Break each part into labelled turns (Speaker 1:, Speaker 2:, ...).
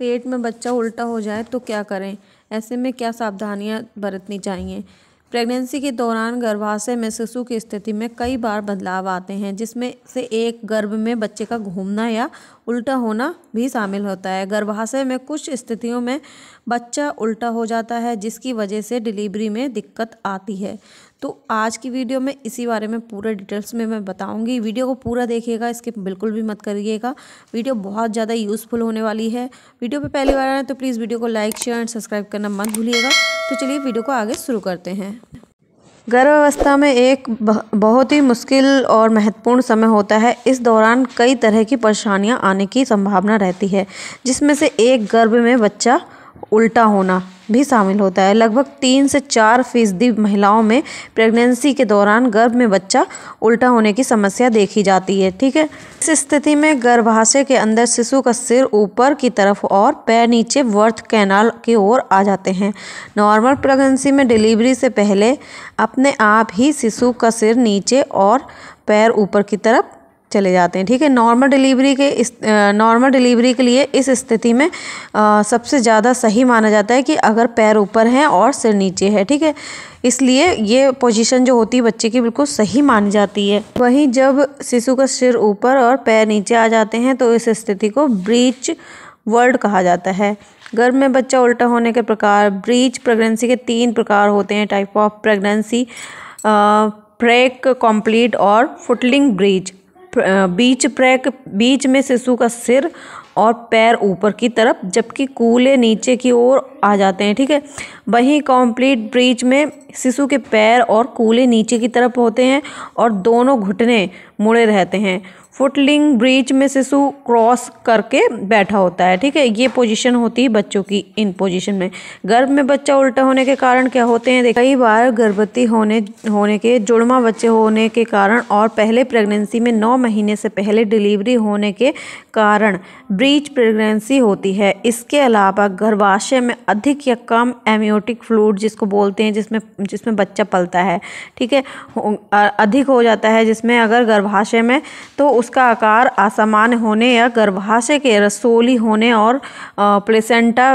Speaker 1: पेट में बच्चा उल्टा हो जाए तो क्या करें ऐसे में क्या सावधानियां बरतनी चाहिए प्रेगनेंसी के दौरान गर्भाशय में शिशु की स्थिति में कई बार बदलाव आते हैं जिसमें से एक गर्भ में बच्चे का घूमना या उल्टा होना भी शामिल होता है गर्भाशय में कुछ स्थितियों में बच्चा उल्टा हो जाता है जिसकी वजह से डिलीवरी में दिक्कत आती है तो आज की वीडियो में इसी बारे में पूरा डिटेल्स में मैं बताऊंगी वीडियो को पूरा देखिएगा इसके बिल्कुल भी मत करिएगा वीडियो बहुत ज़्यादा यूज़फुल होने वाली है वीडियो पे पहली बार आए तो प्लीज़ वीडियो को लाइक शेयर एंड सब्सक्राइब करना मत भूलिएगा तो चलिए वीडियो को आगे शुरू करते हैं गर्भावस्था में एक बहुत ही मुश्किल और महत्वपूर्ण समय होता है इस दौरान कई तरह की परेशानियां आने की संभावना रहती है जिसमें से एक गर्भ में बच्चा उल्टा होना भी शामिल होता है लगभग तीन से चार फीसदी महिलाओं में प्रेगनेंसी के दौरान गर्भ में बच्चा उल्टा होने की समस्या देखी जाती है ठीक है इस स्थिति में गर्भाशय के अंदर शिशु का सिर ऊपर की तरफ और पैर नीचे वर्थ कैनाल की ओर आ जाते हैं नॉर्मल प्रेगनेंसी में डिलीवरी से पहले अपने आप ही शिशु का सिर नीचे और पैर ऊपर की तरफ चले जाते हैं ठीक है नॉर्मल डिलीवरी के इस नॉर्मल डिलीवरी के लिए इस स्थिति में आ, सबसे ज़्यादा सही माना जाता है कि अगर पैर ऊपर हैं और सिर नीचे है ठीक है इसलिए ये पोजीशन जो होती है बच्चे की बिल्कुल सही मानी जाती है वहीं जब शिशु का सिर ऊपर और पैर नीचे आ जाते हैं तो इस स्थिति को ब्रीच वर्ल्ड कहा जाता है गर्भ में बच्चा उल्टा होने के प्रकार ब्रीच प्रेगनेंसी के तीन प्रकार होते हैं type of pregnancy frank complete और फुटलिंग ब्रीच बीच प्रैक बीच में शिशु का सिर और पैर ऊपर की तरफ जबकि कूले नीचे की ओर आ जाते हैं ठीक है वहीं कंप्लीट ब्रीच में शिशु के पैर और कूले नीचे की तरफ होते हैं और दोनों घुटने मुड़े रहते हैं फुटलिंग ब्रिज में शिशु क्रॉस करके बैठा होता है ठीक है ये पोजीशन होती है बच्चों की इन पोजीशन में गर्भ में बच्चा उल्टा होने के कारण क्या होते हैं कई बार गर्भवती होने होने के जुड़वा बच्चे होने के कारण और पहले प्रेगनेंसी में नौ महीने से पहले डिलीवरी होने के कारण ब्रीच प्रेगनेंसी होती है इसके अलावा गर्भाशय में अधिक या कम एम्योटिक फ्लूड जिसको बोलते हैं जिसमें जिसमें बच्चा पलता है ठीक है अधिक हो जाता है जिसमें अगर गर्भाशय में तो उस उसका आकार असामान्य होने या गर्भाशय के रसोली होने और प्लेसेंटा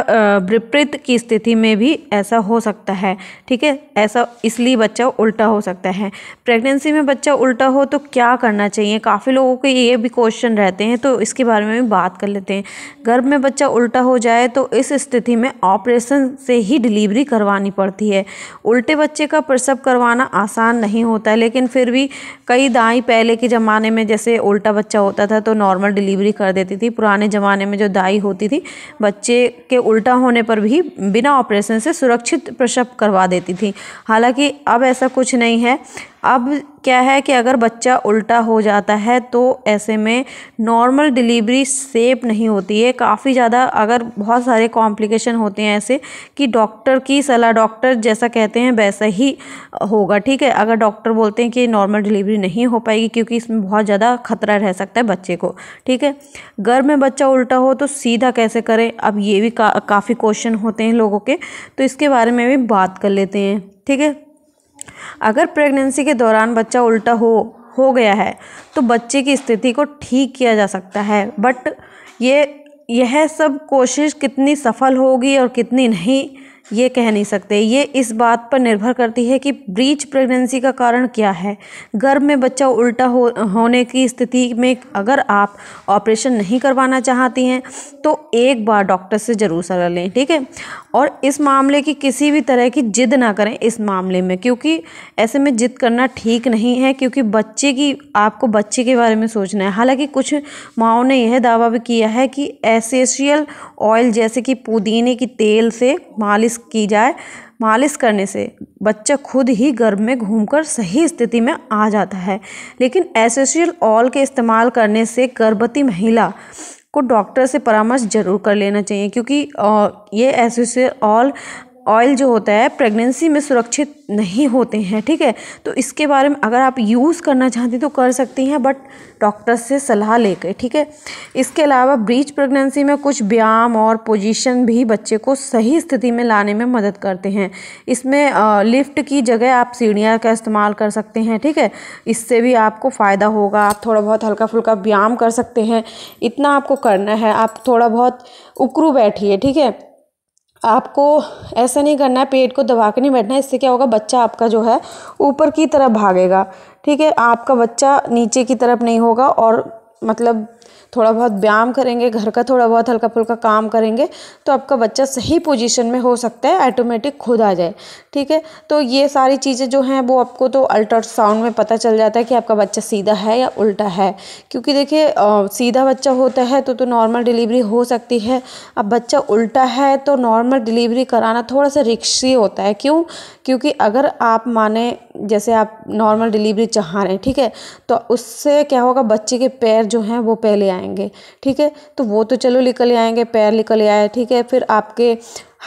Speaker 1: विपरीत की स्थिति में भी ऐसा हो सकता है ठीक है ऐसा इसलिए बच्चा उल्टा हो सकता है प्रेगनेंसी में बच्चा उल्टा हो तो क्या करना चाहिए काफ़ी लोगों के ये भी क्वेश्चन रहते हैं तो इसके बारे में भी बात कर लेते हैं गर्भ में बच्चा उल्टा हो जाए तो इस स्थिति में ऑपरेशन से ही डिलीवरी करवानी पड़ती है उल्टे बच्चे का प्रसव करवाना आसान नहीं होता है लेकिन फिर भी कई दाई पहले के ज़माने में जैसे उल्टा बच्चा होता था तो नॉर्मल डिलीवरी कर देती थी पुराने ज़माने में जो दाई होती थी बच्चे के उल्टा होने पर भी बिना ऑपरेशन से सुरक्षित प्रसव करवा देती थी हालांकि अब ऐसा कुछ नहीं है अब क्या है कि अगर बच्चा उल्टा हो जाता है तो ऐसे में नॉर्मल डिलीवरी सेफ नहीं होती है काफ़ी ज़्यादा अगर बहुत सारे कॉम्प्लिकेशन होते हैं ऐसे कि डॉक्टर की सलाह डॉक्टर जैसा कहते हैं वैसा ही होगा ठीक है अगर डॉक्टर बोलते हैं कि नॉर्मल डिलीवरी नहीं हो पाएगी क्योंकि इसमें बहुत ज़्यादा खतरा रह सकता है बच्चे को ठीक है घर में बच्चा उल्टा हो तो सीधा कैसे करें अब ये भी का, काफ़ी क्वेश्चन होते हैं लोगों के तो इसके बारे में भी बात कर लेते हैं ठीक है अगर प्रेगनेंसी के दौरान बच्चा उल्टा हो हो गया है तो बच्चे की स्थिति को ठीक किया जा सकता है बट ये यह सब कोशिश कितनी सफल होगी और कितनी नहीं ये कह नहीं सकते ये इस बात पर निर्भर करती है कि ब्रीच प्रेगनेंसी का कारण क्या है गर्भ में बच्चा उल्टा हो होने की स्थिति में अगर आप ऑपरेशन नहीं करवाना चाहती हैं तो एक बार डॉक्टर से ज़रूर सलाह लें ठीक है और इस मामले की किसी भी तरह की जिद ना करें इस मामले में क्योंकि ऐसे में जिद करना ठीक नहीं है क्योंकि बच्चे की आपको बच्चे के बारे में सोचना है हालांकि कुछ माओ ने यह दावा भी किया है कि एसेशियल ऑयल जैसे कि पुदीने की तेल से मालिश मालिश की जाए मालिश करने से बच्चा खुद ही गर्भ में घूमकर सही स्थिति में आ जाता है लेकिन एसेशियल ऑल के इस्तेमाल करने से गर्भवती महिला को डॉक्टर से परामर्श जरूर कर लेना चाहिए क्योंकि ये एसेशियल ऑल ऑयल जो होता है प्रेगनेंसी में सुरक्षित नहीं होते हैं ठीक है तो इसके बारे में अगर आप यूज़ करना चाहती तो कर सकती हैं बट डॉक्टर से सलाह लेकर ठीक है इसके अलावा ब्रीच प्रेगनेंसी में कुछ व्यायाम और पोजीशन भी बच्चे को सही स्थिति में लाने में मदद करते हैं इसमें लिफ्ट की जगह आप सीढ़ियाँ का इस्तेमाल कर सकते हैं ठीक है इससे भी आपको फ़ायदा होगा आप थोड़ा बहुत हल्का फुल्का व्यायाम कर सकते हैं इतना आपको करना है आप थोड़ा बहुत उकरू बैठिए ठीक है आपको ऐसा नहीं करना है पेट को दबा के नहीं बैठना है इससे क्या होगा बच्चा आपका जो है ऊपर की तरफ भागेगा ठीक है आपका बच्चा नीचे की तरफ नहीं होगा और मतलब थोड़ा बहुत व्यायाम करेंगे घर का थोड़ा बहुत हल्का फुल्का काम करेंगे तो आपका बच्चा सही पोजीशन में हो सकता है ऑटोमेटिक खुद आ जाए ठीक है तो ये सारी चीज़ें जो हैं वो आपको तो अल्ट्रासाउंड में पता चल जाता है कि आपका बच्चा सीधा है या उल्टा है क्योंकि देखिए सीधा बच्चा होता है तो तो नॉर्मल डिलीवरी हो सकती है अब बच्चा उल्टा है तो नॉर्मल डिलीवरी कराना थोड़ा सा रिक्शी होता है क्यों क्योंकि अगर आप माने जैसे आप नॉर्मल डिलीवरी चाह रहे हैं ठीक है तो उससे क्या होगा बच्चे के पैर जो हैं वो पहले आएंगे ठीक है तो वो तो चलो निकल आएंगे पैर निकल आए ठीक है फिर आपके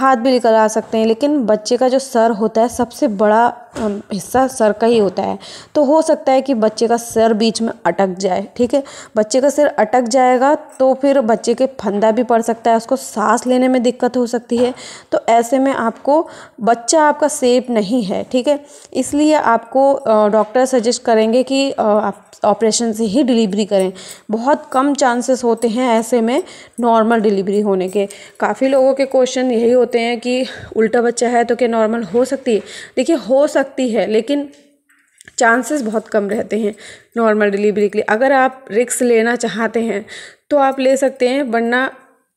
Speaker 1: हाथ भी निकल आ सकते हैं लेकिन बच्चे का जो सर होता है सबसे बड़ा हिस्सा सर का ही होता है तो हो सकता है कि बच्चे का सर बीच में अटक जाए ठीक है बच्चे का सिर अटक जाएगा तो फिर बच्चे के फंदा भी पड़ सकता है उसको सांस लेने में दिक्कत हो सकती है तो ऐसे में आपको बच्चा आपका सेफ नहीं है ठीक है इसलिए आपको डॉक्टर सजेस्ट करेंगे कि आप ऑपरेशन से ही डिलीवरी करें बहुत कम चांसेस होते हैं ऐसे में नॉर्मल डिलीवरी होने के काफ़ी लोगों के क्वेश्चन यही होते हैं कि उल्टा बच्चा है तो क्या नॉर्मल हो सकती है देखिए हो सकती सकती है लेकिन चांसेस बहुत कम रहते हैं नॉर्मल डिलीवरी के लिए अगर आप रिक्स लेना चाहते हैं तो आप ले सकते हैं वरना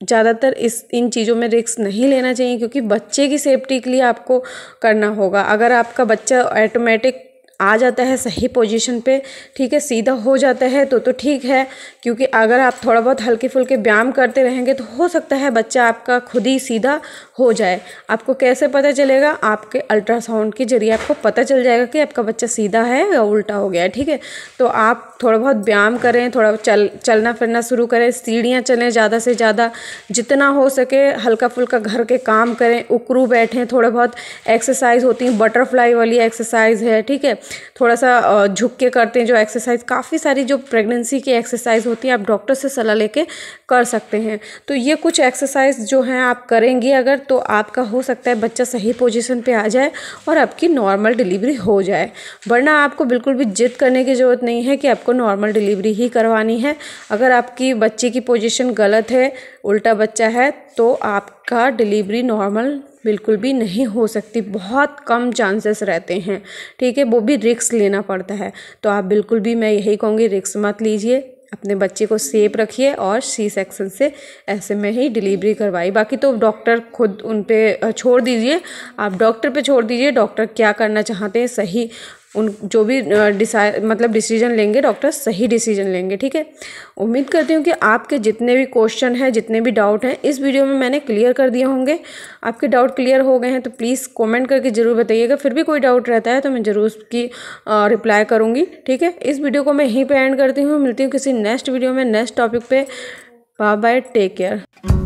Speaker 1: ज़्यादातर इस इन चीज़ों में रिक्स नहीं लेना चाहिए क्योंकि बच्चे की सेफ्टी के लिए आपको करना होगा अगर आपका बच्चा ऑटोमेटिक आ जाता है सही पोजीशन पे ठीक है सीधा हो जाता है तो तो ठीक है क्योंकि अगर आप थोड़ा बहुत हल्के फुल्के व्यायाम करते रहेंगे तो हो सकता है बच्चा आपका खुद ही सीधा हो जाए आपको कैसे पता चलेगा आपके अल्ट्रासाउंड के जरिए आपको पता चल जाएगा कि आपका बच्चा सीधा है या उल्टा हो गया है ठीक है तो आप थोड़ा बहुत व्यायाम करें थोड़ा चल चलना फिरना शुरू करें सीढ़ियाँ चलें ज़्यादा से ज़्यादा जितना हो सके हल्का फुल्का घर के काम करें उकरू बैठें थोड़ा बहुत एक्सरसाइज होती हैं बटरफ्लाई वाली एक्सरसाइज है ठीक है थोड़ा सा झुक के करते हैं जो एक्सरसाइज काफ़ी सारी जो प्रेगनेंसी की एक्सरसाइज होती है आप डॉक्टर से सलाह लेके कर सकते हैं तो ये कुछ एक्सरसाइज जो हैं आप करेंगी अगर तो आपका हो सकता है बच्चा सही पोजिशन पर आ जाए और आपकी नॉर्मल डिलीवरी हो जाए वरना आपको बिल्कुल भी जिद करने की ज़रूरत नहीं है कि आपको नॉर्मल डिलीवरी ही करवानी है अगर आपकी बच्चे की पोजीशन गलत है उल्टा बच्चा है तो आपका डिलीवरी नॉर्मल बिल्कुल भी नहीं हो सकती बहुत कम चांसेस रहते हैं ठीक है वो भी रिक्स लेना पड़ता है तो आप बिल्कुल भी मैं यही कहूँगी रिक्स मत लीजिए अपने बच्चे को सेफ रखिए और सी सेक्शन से ऐसे में ही डिलीवरी करवाई बाकी तो डॉक्टर खुद उन पर छोड़ दीजिए आप डॉक्टर पे छोड़ दीजिए डॉक्टर क्या करना चाहते हैं सही उन जो भी डिसाइड मतलब डिसीजन लेंगे डॉक्टर सही डिसीजन लेंगे ठीक है उम्मीद करती हूँ कि आपके जितने भी क्वेश्चन हैं जितने भी डाउट हैं इस वीडियो में मैंने क्लियर कर दिए होंगे आपके डाउट क्लियर हो गए हैं तो प्लीज़ कमेंट करके ज़रूर बताइएगा फिर भी कोई डाउट रहता है तो मैं ज़रूर उसकी रिप्लाई करूँगी ठीक है इस वीडियो को मैं यहीं पर एंड करती हूँ मिलती हूँ किसी नेक्स्ट वीडियो में नेक्स्ट टॉपिक पर बाय बाय टेक केयर